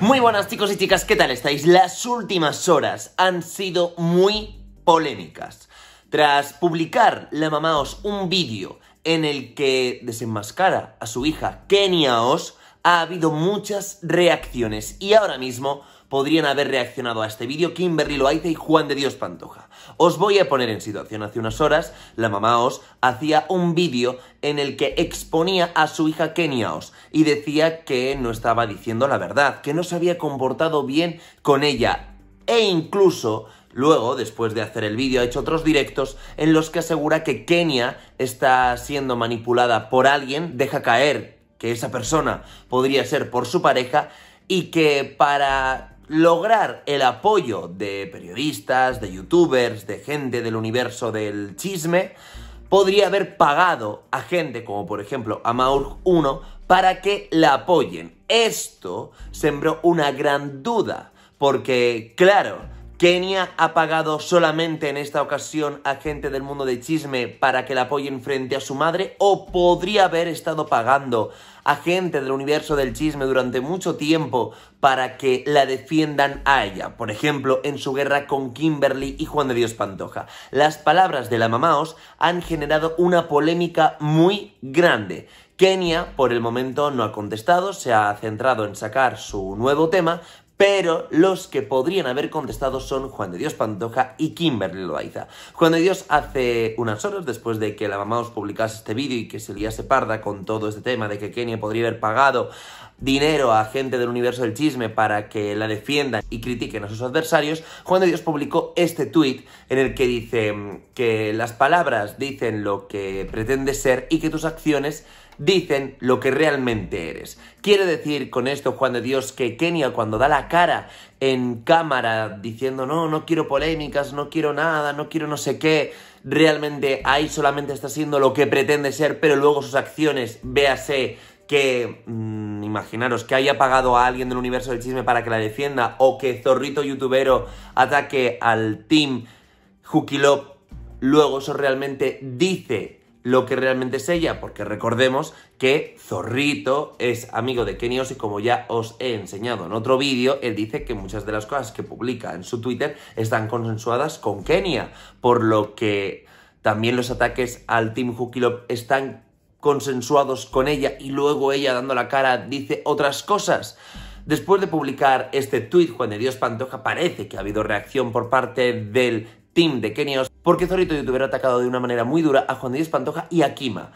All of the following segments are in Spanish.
Muy buenas chicos y chicas, ¿qué tal estáis? Las últimas horas han sido muy polémicas. Tras publicar la mamá Os un vídeo en el que desenmascara a su hija Kenia Os, ha habido muchas reacciones y ahora mismo podrían haber reaccionado a este vídeo Kimberly Loaiza y Juan de Dios Pantoja. Os voy a poner en situación. Hace unas horas, la mamá Os hacía un vídeo en el que exponía a su hija Kenia Os y decía que no estaba diciendo la verdad, que no se había comportado bien con ella e incluso Luego, después de hacer el vídeo, ha hecho otros directos en los que asegura que Kenia está siendo manipulada por alguien, deja caer que esa persona podría ser por su pareja y que para lograr el apoyo de periodistas, de youtubers, de gente del universo del chisme, podría haber pagado a gente como por ejemplo a maur 1 para que la apoyen. Esto sembró una gran duda, porque claro, Kenia ha pagado solamente en esta ocasión a gente del mundo de chisme para que la apoyen frente a su madre o podría haber estado pagando a gente del universo del chisme durante mucho tiempo para que la defiendan a ella, por ejemplo, en su guerra con Kimberly y Juan de Dios Pantoja. Las palabras de la mamaos han generado una polémica muy grande Kenia, por el momento, no ha contestado, se ha centrado en sacar su nuevo tema, pero los que podrían haber contestado son Juan de Dios Pantoja y Kimberly Loaiza. Juan de Dios hace unas horas después de que la mamá os publicase este vídeo y que se liase parda con todo este tema de que Kenia podría haber pagado dinero a gente del universo del chisme para que la defiendan y critiquen a sus adversarios, Juan de Dios publicó este tuit en el que dice mm, que las palabras dicen lo que pretende ser y que tus acciones dicen lo que realmente eres. Quiero decir con esto, Juan de Dios, que Kenia cuando da la cara en cámara diciendo no, no quiero polémicas, no quiero nada, no quiero no sé qué, realmente ahí solamente está siendo lo que pretende ser, pero luego sus acciones, véase que mm, imaginaros que haya pagado a alguien del universo del chisme para que la defienda o que Zorrito youtubero ataque al team Jukilop, luego eso realmente dice lo que realmente es ella, porque recordemos que Zorrito es amigo de Kenios y como ya os he enseñado en otro vídeo, él dice que muchas de las cosas que publica en su Twitter están consensuadas con Kenia, por lo que también los ataques al Team Hukilop están consensuados con ella y luego ella dando la cara dice otras cosas. Después de publicar este tuit, Juan de Dios Pantoja parece que ha habido reacción por parte del team de Kenios porque Zorrito hubiera atacado de una manera muy dura a Juan Díaz Pantoja y a Kima,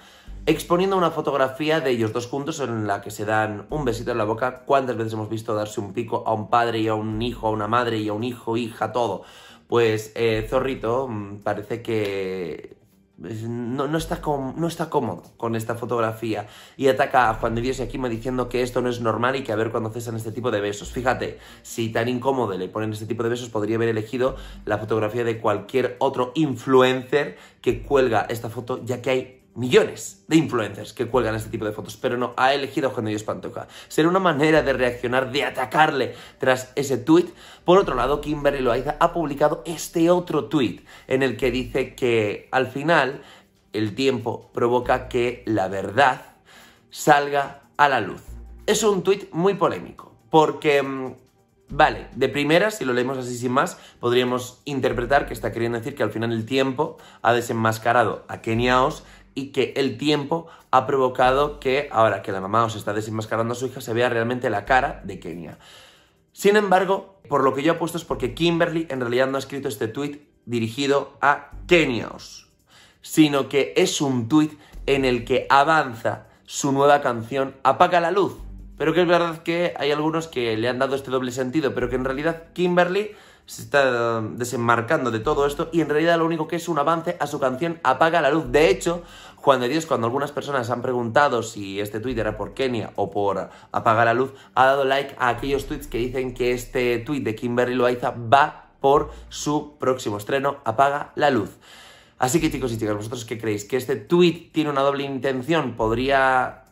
exponiendo una fotografía de ellos dos juntos en la que se dan un besito en la boca. ¿Cuántas veces hemos visto darse un pico a un padre y a un hijo, a una madre y a un hijo, hija, todo? Pues eh, Zorrito mm, parece que no, no, está no está cómodo con esta fotografía y ataca a Juan de Dios y me diciendo que esto no es normal y que a ver cuando cesan este tipo de besos. Fíjate, si tan incómodo le ponen este tipo de besos, podría haber elegido la fotografía de cualquier otro influencer que cuelga esta foto, ya que hay millones de influencers que cuelgan este tipo de fotos, pero no, ha elegido a Juan de Será una manera de reaccionar, de atacarle tras ese tuit. Por otro lado, Kimberly Loaiza ha publicado este otro tuit en el que dice que al final el tiempo provoca que la verdad salga a la luz. Es un tuit muy polémico, porque mm, Vale, de primera, si lo leemos así sin más, podríamos interpretar que está queriendo decir que al final el tiempo ha desenmascarado a Oz y que el tiempo ha provocado que ahora que la mamá os está desenmascarando a su hija se vea realmente la cara de Kenia. Sin embargo, por lo que yo apuesto es porque Kimberly en realidad no ha escrito este tuit dirigido a Kenios, sino que es un tuit en el que avanza su nueva canción Apaga la luz. Pero que es verdad que hay algunos que le han dado este doble sentido, pero que en realidad Kimberly se está um, desenmarcando de todo esto y en realidad lo único que es un avance a su canción Apaga la luz. De hecho, Juan de Dios, cuando algunas personas han preguntado si este tweet era por Kenia o por Apaga la luz, ha dado like a aquellos tweets que dicen que este tweet de Kimberly Loaiza va por su próximo estreno Apaga la luz. Así que chicos y chicas, ¿vosotros qué creéis? ¿Que este tweet tiene una doble intención? ¿Podría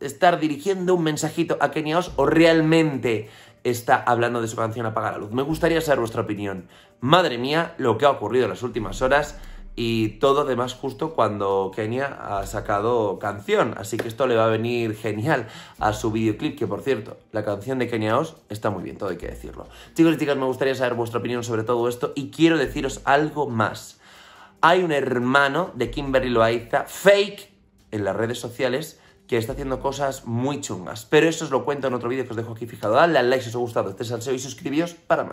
estar dirigiendo un mensajito a Kenia o realmente está hablando de su canción Apaga la Luz. Me gustaría saber vuestra opinión. Madre mía, lo que ha ocurrido en las últimas horas y todo demás justo cuando Kenia ha sacado canción. Así que esto le va a venir genial a su videoclip, que por cierto, la canción de Kenia Os está muy bien, todo hay que decirlo. Chicos y chicas, me gustaría saber vuestra opinión sobre todo esto y quiero deciros algo más. Hay un hermano de Kimberly Loaiza, fake, en las redes sociales, que está haciendo cosas muy chungas. Pero eso os lo cuento en otro vídeo que os dejo aquí fijado. Dale al like si os ha gustado este salseo y suscribíos para más.